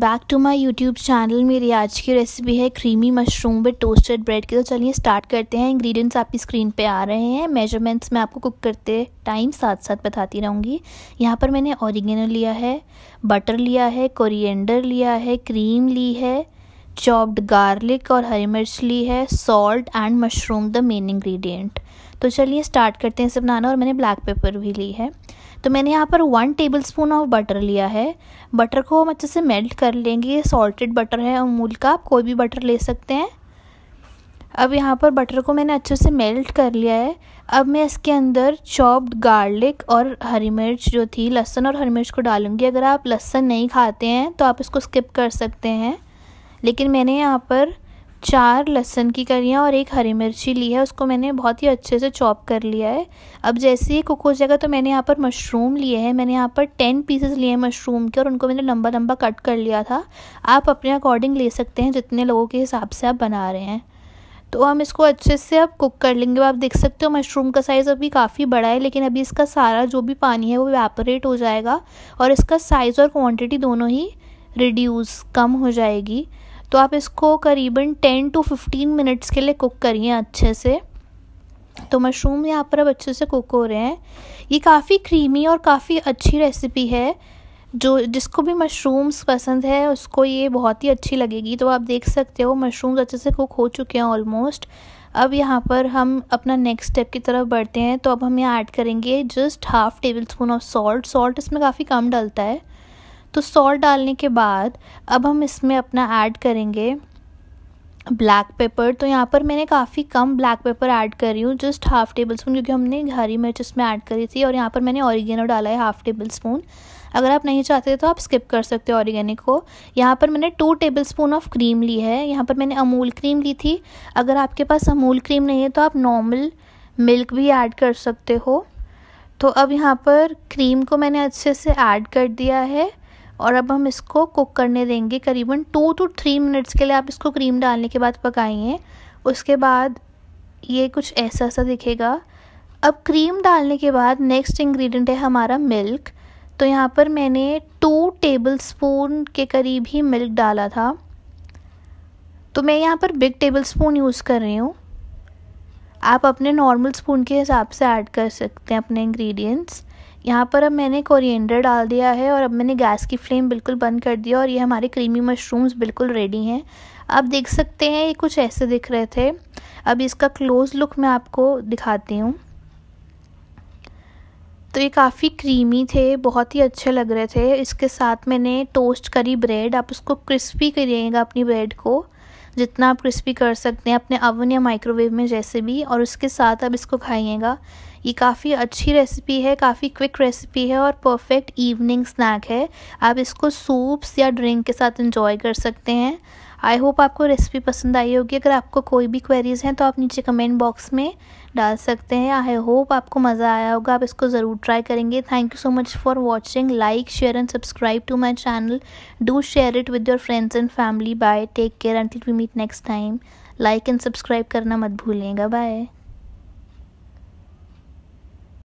back to my YouTube channel मेरी आज की रेसिपी है creamy mushroom with toasted bread की तो चलिए स्टार्ट करते हैं इंग्रेडिएंट्स आपकी स्क्रीन पे आ रहे हैं मेजरमेंट्स मैं आपको कुक करते टाइम साथ साथ बताती रहूँगी यहाँ पर मैंने ऑरिगेनो लिया है बटर लिया है कोरिएंडर लिया है क्रीम ली है चॉप्ड गार्लिक और हरी मिर्च ली है salt and mushroom the main ingredient तो चलिए स्टार्ट करते हैं इसे बनाना और मैंने ब्लैक पेपर भी ली है तो मैंने यहाँ पर one tablespoon of butter लिया है बटर को हम अच्छे से मेल्ट कर लेंगे ये सॉल्टेड बटर है अमूल का आप कोई भी बटर ले सकते हैं अब यहाँ पर बटर को मैंने अच्छे से मेल्ट कर लिया है अब मैं इसके अंदर चॉप्ड गार्लिक और हरी मिर्च जो थी लहसुन और हरी मिर्च को डालूंगी अगर आप लहसुन नहीं खाते हैं तो आप इसको स्किप कर सकते हैं लेकिन मैंने यहाँ पर चार लहसुन की कलियाँ और एक हरी मिर्ची ली है उसको मैंने बहुत ही अच्छे से चॉप कर लिया है अब जैसे ही कुक हो जाएगा तो मैंने यहाँ पर मशरूम लिए हैं मैंने यहाँ पर टेन पीसेस लिए हैं मशरूम के और उनको मैंने लंबा लंबा कट कर लिया था आप अपने अकॉर्डिंग ले सकते हैं जितने लोगों के हिसाब से आप बना रहे हैं तो हम इसको अच्छे से अब कुक कर लेंगे आप देख सकते हो मशरूम का साइज़ अभी काफ़ी बड़ा है लेकिन अभी इसका सारा जो भी पानी है वो वैपरेट हो जाएगा और इसका साइज़ और क्वान्टिटी दोनों ही रिड्यूस कम हो जाएगी तो आप इसको करीबन टेन टू फिफ्टीन मिनट्स के लिए कुक करिए अच्छे से तो मशरूम यहाँ पर अब अच्छे से कुक हो रहे हैं ये काफ़ी क्रीमी और काफ़ी अच्छी रेसिपी है जो जिसको भी मशरूम्स पसंद है उसको ये बहुत ही अच्छी लगेगी तो आप देख सकते हो मशरूम्स अच्छे से कुक हो चुके हैं ऑलमोस्ट अब यहाँ पर हम अपना नेक्स्ट स्टेप की तरफ बढ़ते हैं तो अब हम यहाँ ऐड करेंगे just half tablespoon of salt salt इसमें काफ़ी कम डलता है तो सॉल्ट डालने के बाद अब हम इसमें अपना ऐड करेंगे ब्लैक पेपर तो यहाँ पर मैंने काफ़ी कम ब्लैक पेपर ऐड करी हूँ जस्ट हाफ़ टेबल स्पून क्योंकि हमने हरी मिर्च इसमें ऐड करी थी और यहाँ पर मैंने ऑरिगेनो डाला है हाफ़ टेबल स्पून अगर आप नहीं चाहते तो आप स्किप कर सकते हो ऑर्गेनिक को यहाँ पर मैंने two tablespoon of cream ली है यहाँ पर मैंने अमूल क्रीम ली थी अगर आपके पास अमूल क्रीम नहीं है तो आप नॉर्मल मिल्क भी ऐड कर सकते हो तो अब यहाँ पर क्रीम को मैंने अच्छे से ऐड कर दिया है और अब हम इसको कुक करने देंगे करीबन टू टू थ्री मिनट्स के लिए आप इसको क्रीम डालने के बाद पकाइए उसके बाद ये कुछ ऐसा सा दिखेगा अब क्रीम डालने के बाद नेक्स्ट इंग्रेडिएंट है हमारा मिल्क तो यहाँ पर मैंने टू टेबल स्पून के करीब ही मिल्क डाला था तो मैं यहाँ पर बिग टेबल स्पून यूज़ कर रही हूँ आप अपने नॉर्मल स्पून के हिसाब से ऐड कर सकते हैं अपने इंग्रेडिएंट्स यहाँ पर अब मैंने कोरिएंडर डाल दिया है और अब मैंने गैस की फ्लेम बिल्कुल बंद कर दिया और ये हमारे क्रीमी मशरूम्स बिल्कुल रेडी हैं आप देख सकते हैं ये कुछ ऐसे दिख रहे थे अब इसका क्लोज लुक मैं आपको दिखाती हूँ तो ये काफ़ी क्रीमी थे बहुत ही अच्छे लग रहे थे इसके साथ मैंने टोस्ट करी ब्रेड आप उसको क्रिस्पी करिएगा अपनी ब्रेड को जितना आप क्रिस्पी कर सकते हैं अपने अवन या माइक्रोवेव में जैसे भी और उसके साथ आप इसको खाइएगा ये काफ़ी अच्छी रेसिपी है काफ़ी क्विक रेसिपी है और परफेक्ट इवनिंग स्नैक है आप इसको सूप्स या ड्रिंक के साथ इंजॉय कर सकते हैं आई होप आपको रेसिपी पसंद आई होगी अगर आपको कोई भी क्वेरीज़ हैं तो आप नीचे कमेंट बॉक्स में डाल सकते हैं आई होप आपको मज़ा आया होगा आप इसको ज़रूर ट्राई करेंगे thank you so much for watching like share and subscribe to my channel do share it with your friends and family bye take care until we meet next time like and subscribe करना मत भूलिएगा bye